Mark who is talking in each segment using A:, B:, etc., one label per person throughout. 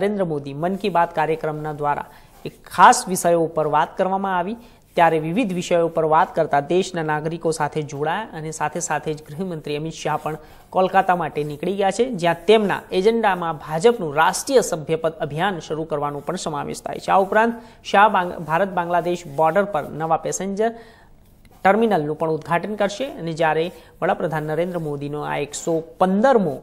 A: નરેન્દ્ર મોદી મન કી બાત કાર્યક્રમના દ્વારા એક ખાસ વિષયો ઉપર વાત કરવામાં આવી ત્યારે વિવિધ વિષયો ઉપર વાત કરતા દેશના નાગરિકો સાથે જોડાયા અને સાથે સાથે જ ગૃહમંત્રી અમિત શાહ પણ કોલકાતા માટે નીકળી ગયા છે જ્યાં તેમના એજન્ડામાં ભાજપનું રાષ્ટ્રીય સભ્યપદ અભિયાન શરૂ કરવાનું પણ સમાવેશ થાય છે આ ઉપરાંત શાહ ભારત બાંગ્લાદેશ બોર્ડર પર નવા પેસેન્જર ટર્મિનલનું પણ ઉદ્ઘાટન કરશે અને જ્યારે વડાપ્રધાન નરેન્દ્ર મોદીનો આ એકસો પંદરમો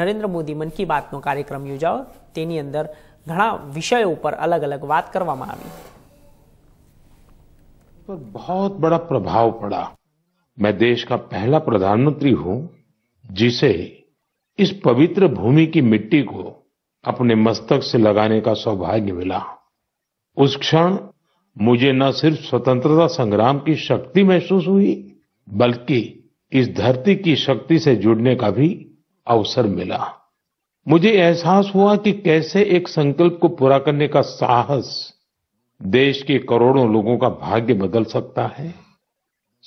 A: નરેન્દ્ર મોદી મન કી બાતનો કાર્યક્રમ યોજાયો તેની અંદર ઘણા વિષયો ઉપર અલગ અલગ વાત કરવામાં આવી
B: पर बहुत बड़ा प्रभाव पड़ा मैं देश का पहला प्रधानमंत्री हूं जिसे इस पवित्र भूमि की मिट्टी को अपने मस्तक से लगाने का सौभाग्य मिला उस क्षण मुझे न सिर्फ स्वतंत्रता संग्राम की शक्ति महसूस हुई बल्कि इस धरती की शक्ति से जुड़ने का भी अवसर मिला मुझे एहसास हुआ कि कैसे एक संकल्प को पूरा करने का साहस देश के करोड़ों लोगों का भाग्य बदल सकता है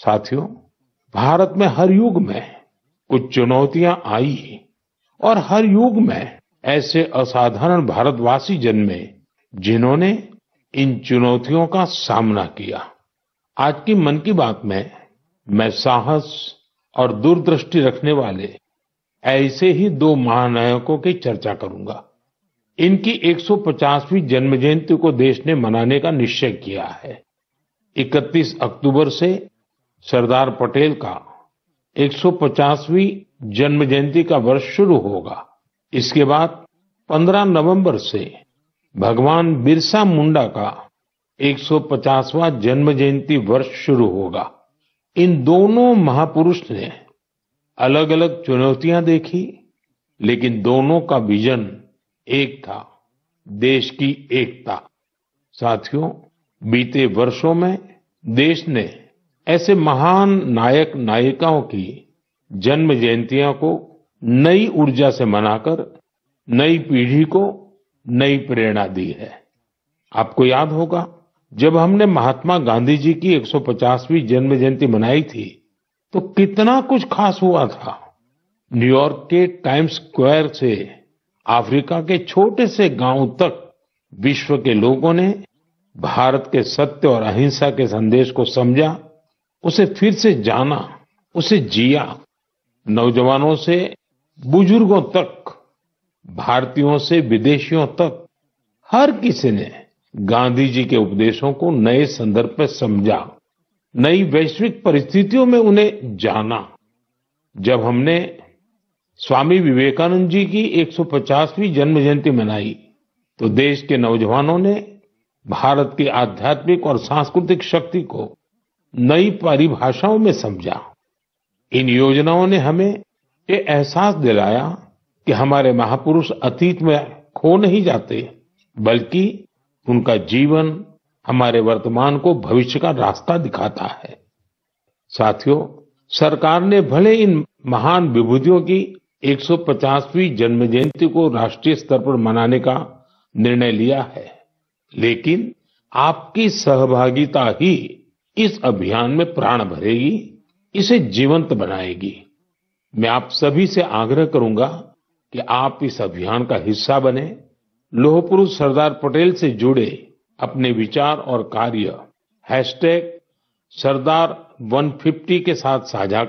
B: साथियों भारत में हर युग में कुछ चुनौतियां आई और हर युग में ऐसे असाधारण भारतवासी जन्मे जिन्होंने इन चुनौतियों का सामना किया आज की मन की बात में मैं साहस और दूरदृष्टि रखने वाले ऐसे ही दो महानायकों की चर्चा करूँगा इनकी 150वीं जन्म जयंती को देश ने मनाने का निश्चय किया है 31 अक्टूबर से सरदार पटेल का 150वीं जन्म जयंती का वर्ष शुरू होगा इसके बाद 15 नवंबर से भगवान बिरसा मुंडा का 150वां जन्म जयंती वर्ष शुरू होगा इन दोनों महापुरुष ने अलग अलग चुनौतियां देखी लेकिन दोनों का विजन एक था देश की एकता साथियों बीते वर्षों में देश ने ऐसे महान नायक नायिकाओं की जन्म जयंतियां को नई ऊर्जा से मनाकर नई पीढ़ी को नई प्रेरणा दी है आपको याद होगा जब हमने महात्मा गांधी जी की 150वीं जन्म जयंती मनाई थी तो कितना कुछ खास हुआ था न्यूयॉर्क के टाइम्स स्क्वायर से अफ्रीका के छोटे से गांव तक विश्व के लोगों ने भारत के सत्य और अहिंसा के संदेश को समझा उसे फिर से जाना उसे जिया नौजवानों से बुजुर्गों तक भारतीयों से विदेशियों तक हर किसी ने गांधी जी के उपदेशों को नए संदर्भ में समझा नई वैश्विक परिस्थितियों में उन्हें जाना जब हमने स्वामी विवेकानंद जी की 150वीं जन्म जयंती मनाई तो देश के नौजवानों ने भारत की आध्यात्मिक और सांस्कृतिक शक्ति को नई परिभाषाओं में समझा इन योजनाओं ने हमें ये एहसास दिलाया कि हमारे महापुरुष अतीत में खो नहीं जाते बल्कि उनका जीवन हमारे वर्तमान को भविष्य का रास्ता दिखाता है साथियों सरकार ने भले इन महान विभूतियों की 150वीं जन्म जयंती को राष्ट्रीय स्तर पर मनाने का निर्णय लिया है लेकिन आपकी सहभागिता ही इस अभियान में प्राण भरेगी इसे जीवंत बनाएगी मैं आप सभी से आग्रह करूंगा कि आप इस अभियान का हिस्सा बने लोहपुरुष सरदार पटेल से जुड़े अपने विचार और कार्य हैशटैग 150 के साथ साझा करें